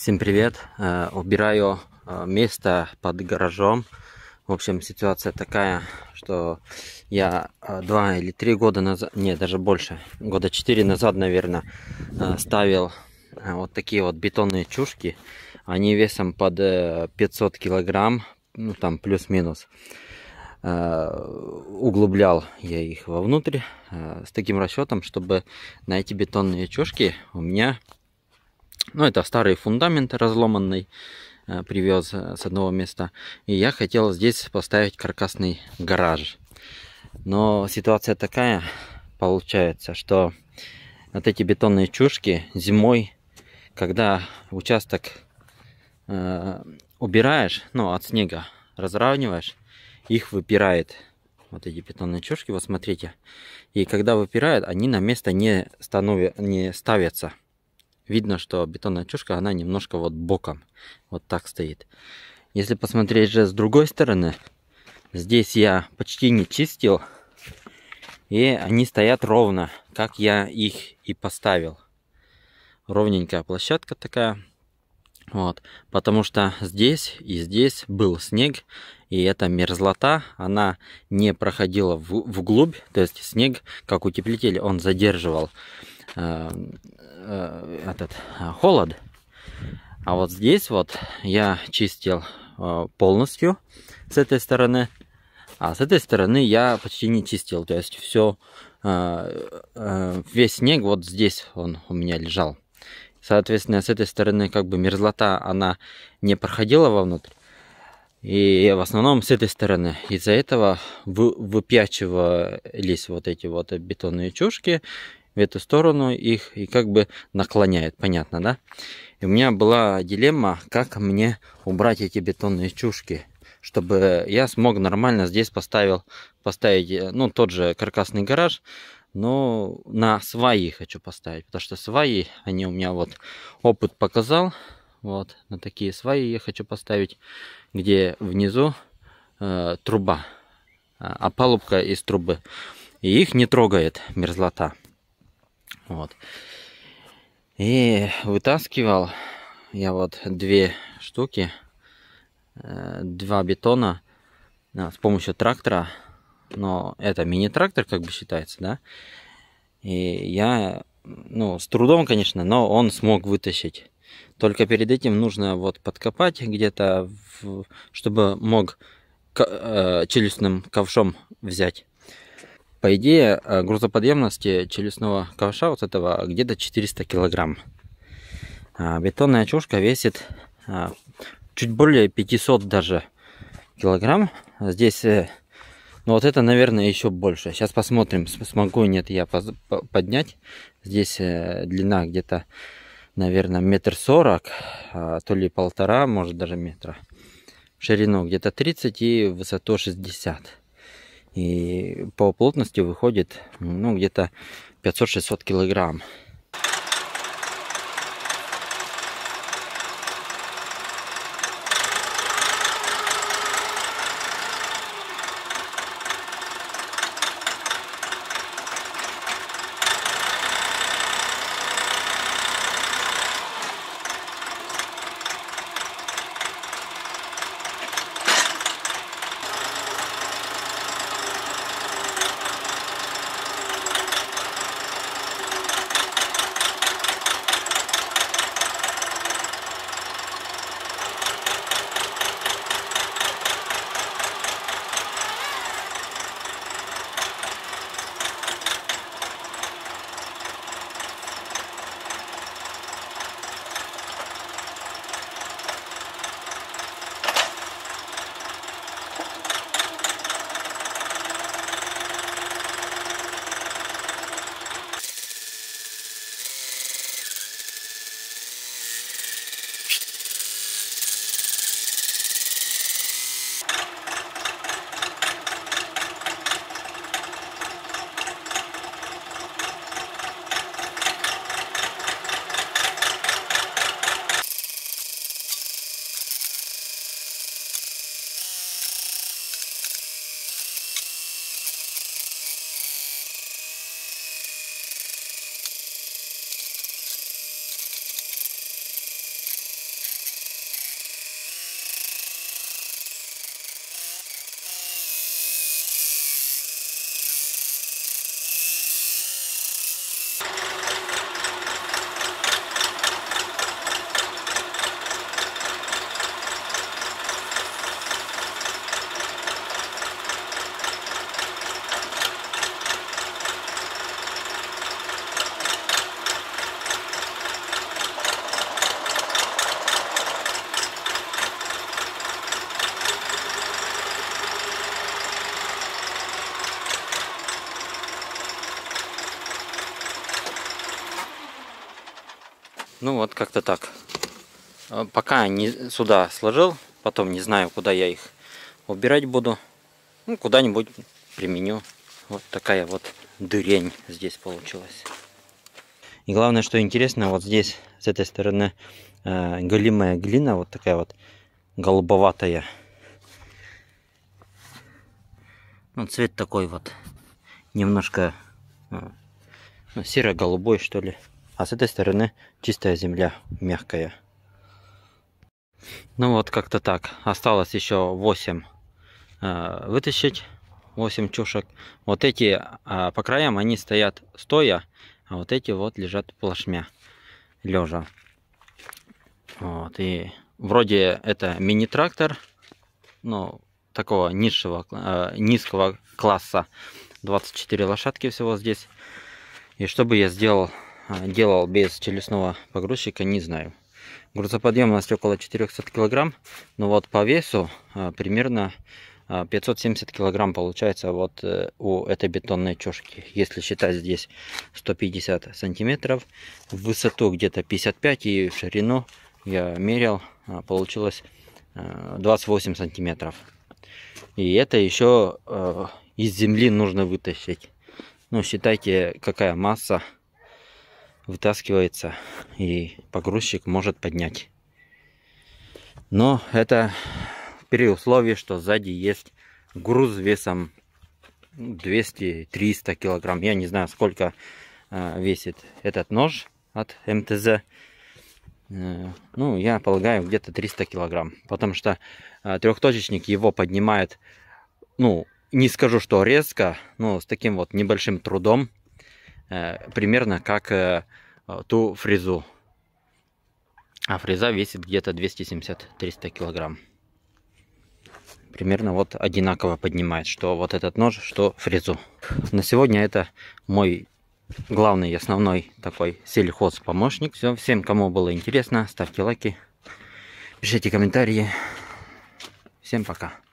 Всем привет! Э, убираю э, место под гаражом. В общем, ситуация такая, что я э, два или три года назад, не, даже больше, года четыре назад, наверное, ставил вот такие вот бетонные чушки. Они весом под 500 килограмм, ну там плюс-минус. Углублял я их вовнутрь с таким расчетом, чтобы на эти бетонные чушки у меня ну, это старый фундамент разломанный, э, привез э, с одного места. И я хотел здесь поставить каркасный гараж. Но ситуация такая получается, что вот эти бетонные чушки зимой, когда участок э, убираешь, ну, от снега разравниваешь, их выпирает. Вот эти бетонные чушки, вот смотрите. И когда выпирают, они на место не, станов... не ставятся видно, что бетонная чушка, она немножко вот боком, вот так стоит. Если посмотреть же с другой стороны, здесь я почти не чистил, и они стоят ровно, как я их и поставил. Ровненькая площадка такая. Вот, потому что здесь и здесь был снег, и эта мерзлота, она не проходила в, вглубь, то есть снег, как утеплитель, он задерживал Э, этот э, холод. А вот здесь вот я чистил э, полностью с этой стороны, а с этой стороны я почти не чистил. То есть все, весь снег вот здесь он у меня лежал. Соответственно, с этой стороны как бы мерзлота, она не проходила вовнутрь. И в основном с этой стороны. Из-за этого выпячивались вот эти вот бетонные чушки в эту сторону их и как бы наклоняет, понятно, да? И у меня была дилемма, как мне убрать эти бетонные чушки, чтобы я смог нормально здесь поставил, поставить, э, ну, тот же каркасный гараж, но на сваи хочу поставить, потому что сваи, они у меня вот опыт показал, вот, на такие сваи я хочу поставить, где внизу э, труба, опалубка а, а из трубы. И их не трогает мерзлота. Вот. И вытаскивал я вот две штуки, э, два бетона а, с помощью трактора. Но это мини-трактор, как бы считается, да. И я, ну, с трудом, конечно, но он смог вытащить. Только перед этим нужно вот подкопать где-то, чтобы мог э, челюстным ковшом взять по идее, э, грузоподъемности челюстного ковша вот этого где-то 400 килограмм. А, бетонная чушка весит а, чуть более 500 даже килограмм. Здесь, э, ну вот это, наверное, еще больше. Сейчас посмотрим, смогу нет я поднять. Здесь э, длина где-то, наверное, метр сорок, а, то ли полтора, может даже метра. Ширину где-то 30 и высоту 60 и по плотности выходит ну, где-то 500-600 килограмм. Ну вот как-то так. А, пока не сюда сложил, потом не знаю, куда я их убирать буду. Ну, куда-нибудь применю. Вот такая вот дырень здесь получилась. И главное, что интересно, вот здесь, с этой стороны, э, голимая глина, вот такая вот голубоватая. Ну, цвет такой вот, немножко э, ну, серо-голубой, что ли а с этой стороны чистая земля, мягкая. Ну вот как-то так. Осталось еще 8 э, вытащить. 8 чушек. Вот эти э, по краям, они стоят стоя, а вот эти вот лежат плашмя, лежа. Вот, и вроде это мини-трактор, ну, такого низшего, э, низкого класса. 24 лошадки всего здесь. И что бы я сделал а, делал без челюстного погрузчика, не знаю. Грузоподъемность около 400 килограмм, но вот по весу а, примерно 570 а, килограмм получается вот э, у этой бетонной чешки. Если считать здесь 150 сантиметров, в высоту где-то 55 и в ширину я мерил, получилось 28 э, сантиметров. И это еще э, из земли нужно вытащить. Ну, считайте, какая масса вытаскивается и погрузчик может поднять. Но это при условии, что сзади есть груз весом 200-300 килограмм. Я не знаю, сколько э, весит этот нож от МТЗ. Э, ну, я полагаю, где-то 300 килограмм. Потому что э, трехточечник его поднимает, ну, не скажу, что резко, но с таким вот небольшим трудом. Э, примерно как э, э, ту фрезу. А фреза весит где-то 270-300 килограмм. Примерно вот одинаково поднимает, что вот этот нож, что фрезу. На сегодня это мой главный и основной такой сельхозпомощник. Все, всем, кому было интересно, ставьте лайки, пишите комментарии. Всем пока.